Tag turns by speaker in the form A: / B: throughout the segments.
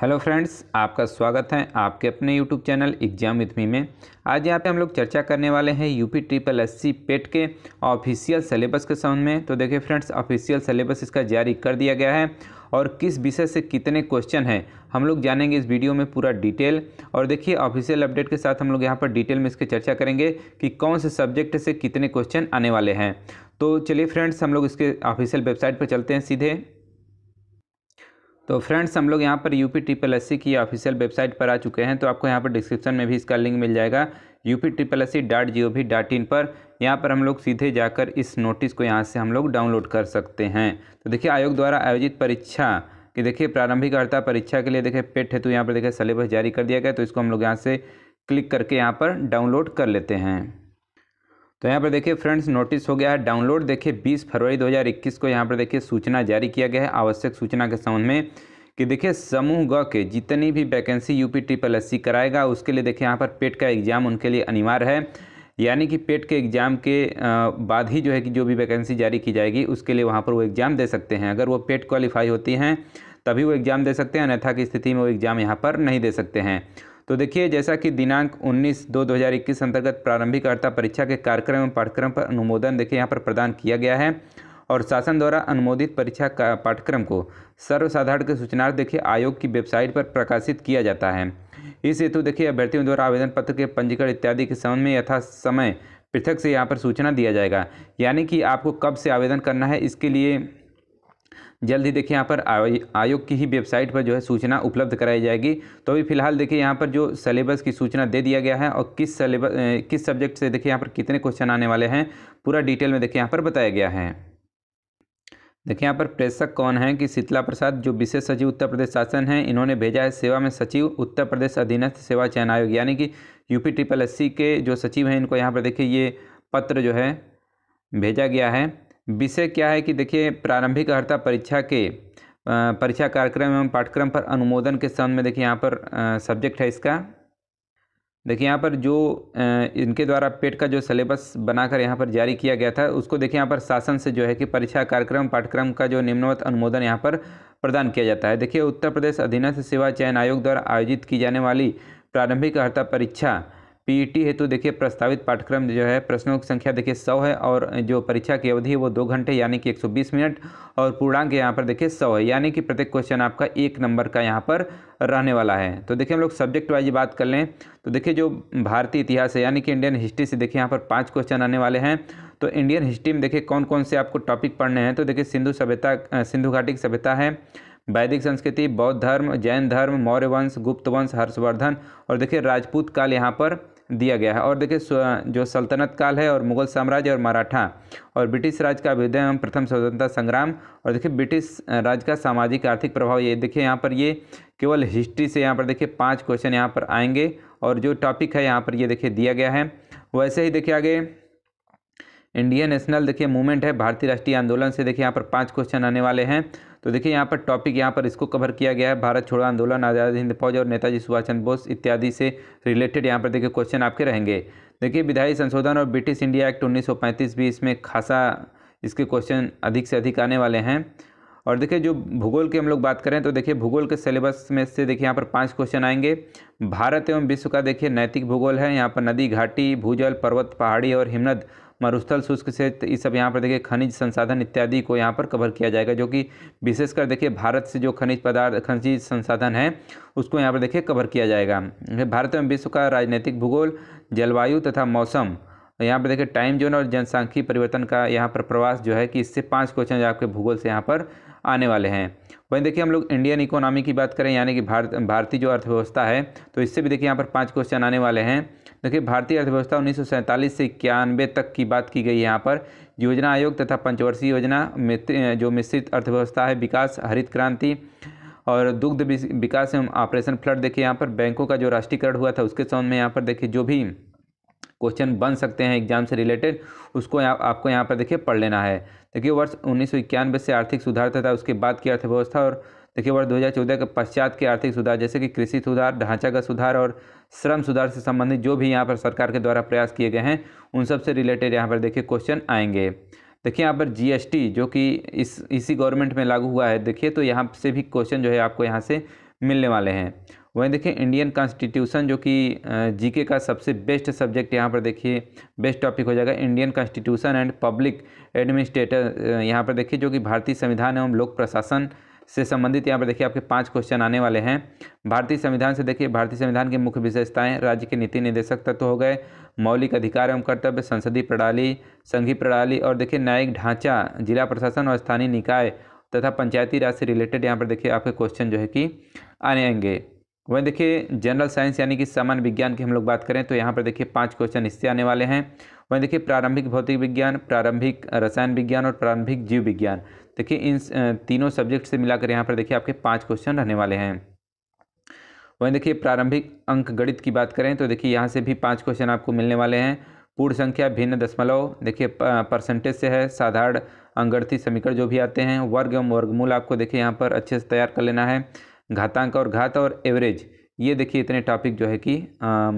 A: hello friends आपका स्वागत है आपके अपने यूट्यूब चैनल एग्जाम इथमी में आज यहाँ पे हम लोग चर्चा करने वाले हैं UP triple S C PET के ऑफिशियल सिलेबस के संबंध में तो देखिए फ्रेंड्स ऑफिशियल सिलेबस इसका जारी कर दिया गया है और किस विषय से कितने क्वेश्चन हैं हम लोग जानेंगे इस वीडियो में पूरा डिटेल और देखिए ऑफिशियल अपडेट के साथ हम लोग यहाँ पर डिटेल में इसकी चर्चा करेंगे कि कौन से सब्जेक्ट से कितने क्वेश्चन आने वाले हैं तो चलिए फ्रेंड्स हम लोग इसके ऑफिशियल वेबसाइट पर चलते हैं सीधे तो फ्रेंड्स हम लोग यहाँ पर U P triple S C की ऑफिशियल वेबसाइट पर आ चुके हैं तो आपको यहाँ पर डिस्क्रिप्शन में भी इसका लिंक मिल जाएगा U P triple S C dot G O V dot in पर यहाँ पर हम लोग सीधे जाकर इस नोटिस को यहाँ से हम लोग डाउनलोड कर सकते हैं तो देखिए आयोग द्वारा आयोजित परीक्षा कि देखिए प्रारंभिक अर्ता परीक्षा के लिए देखिए पेट हेतु यहाँ पर देखिए सिलेबस जारी कर दिया गया तो इसको हम लोग यहाँ से क्लिक करके यहाँ पर डाउनलोड कर लेते हैं तो यहाँ पर देखिए फ्रेंड्स नोटिस हो गया है डाउनलोड देखिए 20 फरवरी 2021 को यहाँ पर देखिए सूचना जारी किया गया है आवश्यक सूचना के संबंध में कि देखिए समूह ग के जितनी भी वैकेंसी यूपी ट्रिपल एस कराएगा उसके लिए देखिए यहाँ पर पेट का एग्ज़ाम उनके लिए अनिवार्य है यानी कि पेट के एग्ज़ाम के बाद ही जो है कि जो भी वैकेंसी जारी की जाएगी उसके लिए वहाँ पर वो एग्ज़ाम दे सकते हैं अगर वो पेट क्वालिफाई होती हैं तभी वो एग्ज़ाम दे सकते हैं अन्यथा की स्थिति में वो एग्ज़ाम यहाँ पर नहीं दे सकते हैं तो देखिए जैसा कि दिनांक 19 दो 2021 अंतर्गत प्रारंभिकर्ता परीक्षा के कार्यक्रम एवं पाठ्यक्रम पर अनुमोदन देखिए यहाँ पर प्रदान किया गया है और शासन द्वारा अनुमोदित परीक्षा का पाठ्यक्रम को सर्वसाधारण के सूचनार्थ देखिए आयोग की वेबसाइट पर प्रकाशित किया जाता है इस हेतु देखिए अभ्यर्थियों द्वारा आवेदन पत्र के पंजीकरण इत्यादि के संबंध में यथा समय पृथक से यहाँ पर सूचना दिया जाएगा यानी कि आपको कब से आवेदन करना है इसके लिए जल्द ही देखिए यहाँ पर आयोग की ही वेबसाइट पर जो है सूचना उपलब्ध कराई जाएगी तो अभी फिलहाल देखिए यहाँ पर जो सलेबस की सूचना दे दिया गया है और किस सलेबस किस सब्जेक्ट से देखिए यहाँ पर कितने क्वेश्चन आने वाले हैं पूरा डिटेल में देखिए यहाँ पर बताया गया है देखिए यहाँ पर प्रेषक कौन है कि शीतला प्रसाद जो विशेष सचिव उत्तर प्रदेश शासन है इन्होंने भेजा है सेवा में सचिव उत्तर प्रदेश अधीनस्थ सेवा चयन आयोग यानी कि यूपी ट्रिपल एस के जो सचिव हैं इनको यहाँ पर देखिए ये पत्र जो है भेजा गया है विषय क्या है कि देखिए प्रारंभिक अर्ता परीक्षा के परीक्षा कार्यक्रम एवं पाठ्यक्रम पर अनुमोदन के संबंध में देखिए यहाँ पर सब्जेक्ट है इसका देखिए यहाँ पर जो इनके द्वारा पेट का जो सिलेबस बनाकर यहाँ पर जारी किया गया था उसको देखिए यहाँ पर शासन से जो है कि परीक्षा कार्यक्रम पाठ्यक्रम का जो निम्नवत अनुमोदन यहाँ पर प्रदान किया जाता है देखिए उत्तर प्रदेश अधीनस्थ सेवा चयन आयोग द्वारा आयोजित की जाने वाली प्रारंभिक अर्ता परीक्षा पीईटी हेतु देखिए प्रस्तावित पाठ्यक्रम जो है प्रश्नों की संख्या देखिए सौ है और जो परीक्षा की अवधि है वो दो घंटे यानी कि 120 मिनट और पूर्णांक यहाँ पर देखिए सौ है यानी कि प्रत्येक क्वेश्चन आपका एक नंबर का यहाँ पर रहने वाला है तो देखिए हम लोग सब्जेक्ट वाइज बात कर लें तो देखिए जो भारतीय इतिहास है यानी कि इंडियन हिस्ट्री से देखिए यहाँ पर पाँच क्वेश्चन आने वाले हैं तो इंडियन हिस्ट्री में देखिए कौन कौन से आपको टॉपिक पढ़ने हैं तो देखिए सिंधु सभ्यता सिंधु घाटी की सभ्यता है वैदिक संस्कृति बौद्ध धर्म जैन धर्म मौर्य वंश गुप्त वंश हर्षवर्धन और देखिए राजपूत काल यहाँ पर दिया गया है और देखिए जो सल्तनत काल है और मुगल साम्राज्य और मराठा और ब्रिटिश राज का अभ्युदय एवं प्रथम स्वतंत्रता संग्राम और देखिए ब्रिटिश राज का सामाजिक आर्थिक प्रभाव ये देखिए यहाँ पर ये केवल हिस्ट्री से यहाँ पर देखिए पाँच क्वेश्चन यहाँ पर आएंगे और जो टॉपिक है यहाँ पर ये देखिए दिया गया है वैसे ही देखिए आगे इंडियन नेशनल देखिए मूवमेंट है भारतीय राष्ट्रीय आंदोलन से देखिए यहाँ पर पाँच क्वेश्चन आने वाले हैं तो देखिए यहाँ पर टॉपिक यहाँ पर इसको कवर किया गया है भारत छोड़ो आंदोलन आज़ाद हिंद फौज और नेताजी सुभाष चंद्र बोस इत्यादि से रिलेटेड यहाँ पर देखिए क्वेश्चन आपके रहेंगे देखिए विधायी संशोधन और ब्रिटिश इंडिया एक्ट पैंतीस भी इसमें खासा इसके क्वेश्चन अधिक से अधिक आने वाले हैं और देखिए जो भूगोल की हम लोग बात करें तो देखिए भूगोल के सिलेबस में से देखिए यहाँ पर पांच क्वेश्चन आएंगे भारत एवं विश्व का देखिए नैतिक भूगोल है यहाँ पर नदी घाटी भूजल पर्वत पहाड़ी और हिमनद मरुस्थल शुष्क क्षेत्र ये सब यहाँ पर देखिए खनिज संसाधन इत्यादि को यहाँ पर कवर किया जाएगा जो कि विशेषकर देखिए भारत से जो खनिज पदार्थ खनिज संसाधन है उसको यहाँ पर देखिए कवर किया जाएगा भारत में विश्व का राजनीतिक भूगोल जलवायु तथा मौसम यहाँ पर देखिए टाइम जोन और जनसांख्यिकी परिवर्तन का यहाँ पर प्रवास जो है कि इससे पाँच क्वेश्चन आपके भूगोल से यहाँ पर आने वाले हैं वहीं देखिए हम लोग इंडियन इकोनॉमी की बात करें यानी कि भारत भारतीय जो अर्थव्यवस्था है तो इससे भी देखिए यहाँ पर पाँच क्वेश्चन आने वाले हैं देखिए भारतीय अर्थव्यवस्था उन्नीस से इक्यानवे तक की बात की गई है यहाँ पर योजना आयोग तथा पंचवर्षीय योजना जो मिश्रित अर्थव्यवस्था है विकास हरित क्रांति और दुग्ध विकास एवं ऑपरेशन फ्लड देखिए यहाँ पर बैंकों का जो राष्ट्रीयकरण हुआ था उसके संबंध में यहाँ पर देखिए जो भी क्वेश्चन बन सकते हैं एग्जाम से रिलेटेड उसको आप, आपको यहाँ पर देखिए पढ़ लेना है देखिए वर्ष उन्नीस से आर्थिक सुधार तथा उसके बाद की अर्थव्यवस्था और देखिए वर्ष 2014 के पश्चात के आर्थिक सुधार जैसे कि कृषि सुधार ढांचागत सुधार और श्रम सुधार से संबंधित जो भी यहाँ पर सरकार के द्वारा प्रयास किए गए हैं उन सब से रिलेटेड यहाँ पर देखिए क्वेश्चन आएंगे देखिए यहाँ पर जीएसटी जो कि इस इसी गवर्नमेंट में लागू हुआ है देखिए तो यहाँ से भी क्वेश्चन जो है आपको यहाँ से मिलने वाले हैं वहीं देखिए इंडियन कॉन्स्टिट्यूशन जो कि जीके का सबसे बेस्ट सब्जेक्ट यहाँ पर देखिए बेस्ट टॉपिक हो जाएगा Indian constitution and public administrator यहाँ पर देखिए जो कि भारतीय संविधान एवं लोक प्रशासन से संबंधित यहाँ पर देखिए आपके पाँच क्वेश्चन आने वाले हैं भारतीय संविधान से देखिए भारतीय संविधान की मुख्य विशेषताएं राज्य के नीति निर्देशक तत्व तो हो गए मौलिक अधिकार एवं कर्तव्य संसदीय प्रणाली संघीय प्रणाली और देखिए न्यायिक ढांचा जिला प्रशासन और स्थानीय निकाय तथा पंचायती राज से रिलेटेड यहाँ पर देखिए आपके क्वेश्चन जो है कि आने आएंगे वहीं देखिए जनरल साइंस यानी कि सामान्य विज्ञान की हम लोग बात करें तो यहाँ पर देखिए पाँच क्वेश्चन इससे आने वाले हैं वहीं देखिए प्रारंभिक भौतिक विज्ञान प्रारंभिक रसायन विज्ञान और प्रारंभिक जीव विज्ञान देखिए इन तीनों सब्जेक्ट से मिलाकर यहाँ पर देखिए आपके पाँच क्वेश्चन रहने वाले हैं वहीं देखिए प्रारंभिक अंक गणित की बात करें तो देखिए यहाँ से भी पाँच क्वेश्चन आपको मिलने वाले हैं पूर्ण संख्या भिन्न दशमलव देखिए परसेंटेज से है साधारण अंगणती समीकरण जो भी आते हैं वर्ग एवं वर्गमूल आपको देखिए यहाँ पर अच्छे से तैयार कर लेना है घातांक और घात और एवरेज ये देखिए इतने टॉपिक जो है कि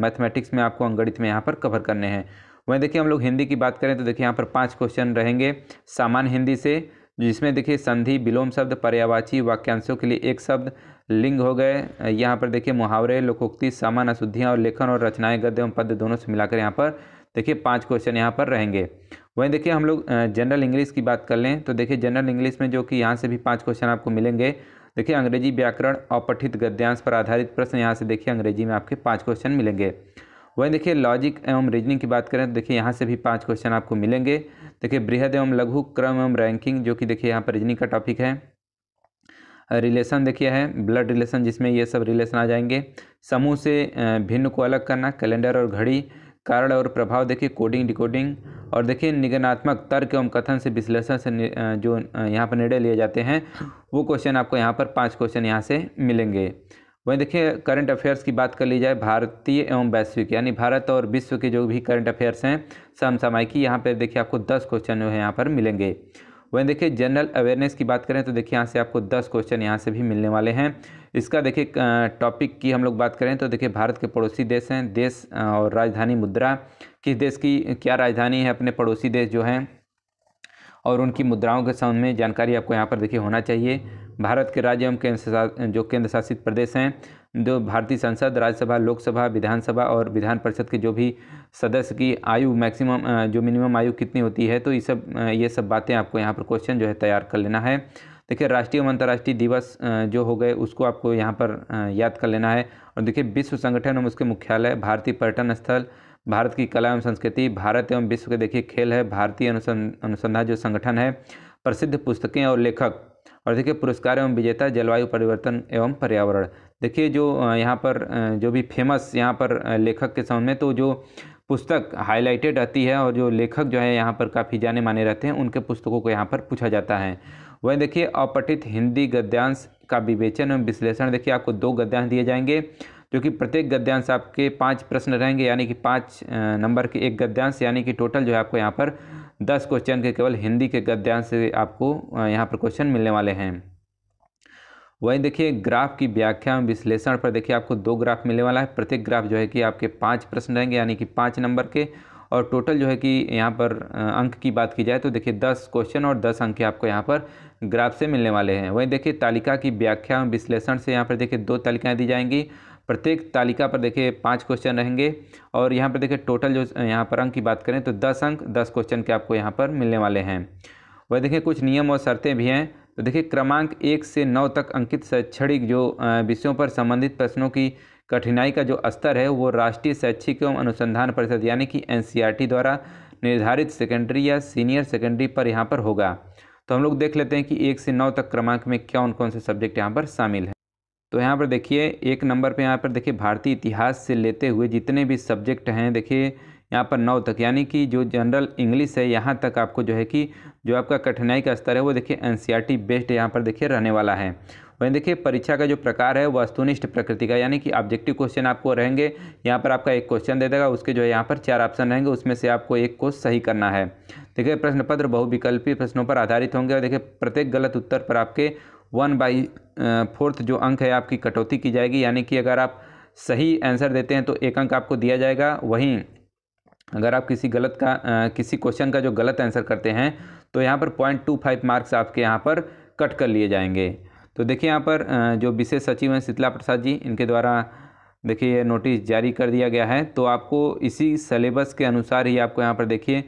A: मैथमेटिक्स में आपको अंगणित में यहाँ पर कवर करने हैं वहीं देखिए हम लोग हिंदी की बात करें तो देखिए यहाँ पर पाँच क्वेश्चन रहेंगे सामान्य हिंदी से जिसमें देखिए संधि विलोम शब्द पर्यावाची वाक्यांशों के लिए एक शब्द लिंग हो गए यहाँ पर देखिए मुहावरे लोकोक्ति सामान अशुद्धियाँ और लेखन और रचनाएं गद्य एवं पद्य दोनों से मिलाकर यहाँ पर देखिए पाँच क्वेश्चन यहाँ पर रहेंगे वहीं देखिए हम लोग जनरल इंग्लिश की बात कर लें तो देखिए जनरल इंग्लिश में जो कि यहाँ से भी पाँच क्वेश्चन आपको मिलेंगे देखिए अंग्रेजी व्याकरण अपठित गद्यांश पर आधारित प्रश्न यहाँ से देखिए अंग्रेजी में आपके पाँच क्वेश्चन मिलेंगे वहीं देखिए लॉजिक एवं रीजनिंग की बात करें तो देखिए यहाँ से भी पाँच क्वेश्चन आपको मिलेंगे देखिए बृहद एवं लघु क्रम एवं रैंकिंग जो कि देखिए यहाँ पर रीजनिंग का टॉपिक है रिलेशन देखिए है ब्लड रिलेशन जिसमें ये सब रिलेशन आ जाएंगे समूह से भिन्न को अलग करना कैलेंडर और घड़ी कारण और प्रभाव देखिए कोडिंग डिकोडिंग और देखिए निगनात्मक तर्क एवं कथन से विश्लेषण से जो यहाँ पर निर्णय लिए जाते हैं वो क्वेश्चन आपको यहाँ पर पाँच क्वेश्चन यहाँ से मिलेंगे वहीं देखिए करंट अफेयर्स की बात कर ली जाए भारतीय एवं वैश्विक यानी भारत और विश्व के जो भी करंट अफेयर्स हैं समसामयिकी यहाँ पर देखिए आपको दस क्वेश्चन जो है यहाँ पर मिलेंगे वहीं देखिए जनरल अवेयरनेस की बात करें तो देखिए यहाँ से आपको दस क्वेश्चन यहाँ से भी मिलने वाले हैं इसका देखिए टॉपिक की हम लोग बात करें तो देखिए भारत के पड़ोसी देश हैं देश और राजधानी मुद्रा किस देश की क्या राजधानी है अपने पड़ोसी देश जो हैं और उनकी मुद्राओं के संबंध में जानकारी आपको यहाँ पर देखिए होना चाहिए भारत के राज्य एवं केंद्र जो केंद्र शासित प्रदेश हैं जो भारतीय संसद राज्यसभा लोकसभा विधानसभा और विधान परिषद के जो भी सदस्य की आयु मैक्सिमम जो मिनिमम आयु कितनी होती है तो ये सब ये सब बातें आपको यहाँ पर क्वेश्चन जो है तैयार कर लेना है देखिए राष्ट्रीय एवं अंतर्राष्ट्रीय दिवस जो हो गए उसको आपको यहाँ पर याद कर लेना है और देखिए विश्व संगठन एवं उसके मुख्यालय भारतीय पर्यटन स्थल भारत की कला एवं संस्कृति भारत एवं विश्व के देखिए खेल है भारतीय अनुसंधान जो संगठन है प्रसिद्ध पुस्तकें और लेखक और देखिए पुरस्कार एवं विजेता जलवायु परिवर्तन एवं पर्यावरण देखिए जो यहाँ पर जो भी फेमस यहाँ पर लेखक के समय में तो जो पुस्तक हाईलाइटेड रहती है और जो लेखक जो है यहाँ पर काफ़ी जाने माने रहते हैं उनके पुस्तकों को यहाँ पर पूछा जाता है वहीं देखिए अपठित हिंदी गद्यांश का विवेचन एवं विश्लेषण देखिए आपको दो गद्यांश दिए जाएंगे जो कि प्रत्येक गद्यांश आपके पाँच प्रश्न रहेंगे यानी कि पाँच नंबर के एक गद्यांश यानी कि टोटल जो है आपको यहाँ पर दस क्वेश्चन के केवल हिंदी के गद्यांश से आपको यहाँ पर क्वेश्चन मिलने वाले हैं वहीं देखिए ग्राफ की व्याख्या एवं विश्लेषण पर देखिए आपको दो ग्राफ मिलने वाला है प्रत्येक ग्राफ जो है कि आपके पाँच प्रश्न रहेंगे यानी कि पाँच नंबर के और टोटल जो है कि यहाँ पर अंक की बात की जाए तो देखिए दस क्वेश्चन और दस अंक आपको यहाँ पर ग्राफ से मिलने वाले हैं वहीं देखिए तालिका की व्याख्या एवं विश्लेषण से यहाँ पर देखिए दो तालिकाएँ दी जाएंगी प्रत्येक तालिका पर देखिए पाँच क्वेश्चन रहेंगे और यहाँ पर देखिए टोटल जो यहाँ पर अंक की बात करें तो दस अंक दस क्वेश्चन के आपको यहाँ पर मिलने वाले हैं वह देखिए कुछ नियम और शर्तें भी हैं तो देखिए क्रमांक एक से नौ तक अंकित शैक्षणिक जो विषयों पर संबंधित प्रश्नों की कठिनाई का जो स्तर है वो राष्ट्रीय शैक्षिक एवं अनुसंधान परिषद यानी कि एन द्वारा निर्धारित सेकेंडरी या सीनियर सेकेंडरी पर यहाँ पर होगा तो हम लोग देख लेते हैं कि एक से नौ तक क्रमांक में कौन कौन से सब्जेक्ट यहाँ पर शामिल हैं तो यहाँ पर देखिए एक नंबर पे यहाँ पर देखिए भारतीय इतिहास से लेते हुए जितने भी सब्जेक्ट हैं देखिए यहाँ पर नौ तक यानी कि जो जनरल इंग्लिश है यहाँ तक आपको जो है कि जो आपका कठिनाई का स्तर है वो देखिए एन बेस्ड e यहाँ पर देखिए रहने वाला है वहीं देखिए परीक्षा का जो प्रकार है वस्तुनिष्ठ प्रकृति का यानी कि ऑब्जेक्टिव क्वेश्चन आपको रहेंगे यहाँ पर आपका एक क्वेश्चन दे देगा उसके जो है यहाँ पर चार ऑप्शन रहेंगे उसमें से आपको एक को सही करना है देखिए प्रश्न पत्र बहुविकल्पी प्रश्नों पर आधारित होंगे और देखिए प्रत्येक गलत उत्तर पर आपके वन बाई फोर्थ जो अंक है आपकी कटौती की जाएगी यानी कि अगर आप सही आंसर देते हैं तो एक अंक आपको दिया जाएगा वहीं अगर आप किसी गलत का आ, किसी क्वेश्चन का जो गलत आंसर करते हैं तो यहाँ पर पॉइंट टू फाइव मार्क्स आपके यहाँ पर कट कर लिए जाएंगे तो देखिए यहाँ पर जो विशेष सचिव हैं शीतला प्रसाद जी इनके द्वारा देखिए ये नोटिस जारी कर दिया गया है तो आपको इसी सलेबस के अनुसार ही आपको यहाँ पर देखिए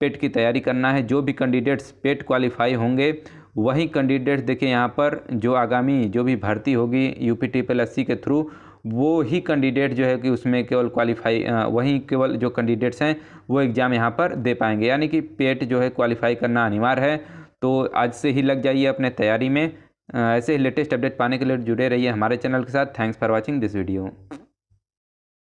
A: पेट की तैयारी करना है जो भी कैंडिडेट्स पेट क्वालिफाई होंगे वही कैंडिडेट्स देखिए यहाँ पर जो आगामी जो भी भर्ती होगी यू पी टी के थ्रू वो ही कैंडिडेट जो है कि उसमें केवल क्वालिफाई वही केवल जो कैंडिडेट्स हैं वो एग्ज़ाम यहाँ पर दे पाएंगे यानी कि पेट e जो है क्वालिफाई करना अनिवार्य है तो आज से ही लग जाइए अपने तैयारी में ऐसे ही लेटेस्ट अपडेट पाने के लिए जुड़े रहिए हमारे चैनल के साथ thanks for watching this video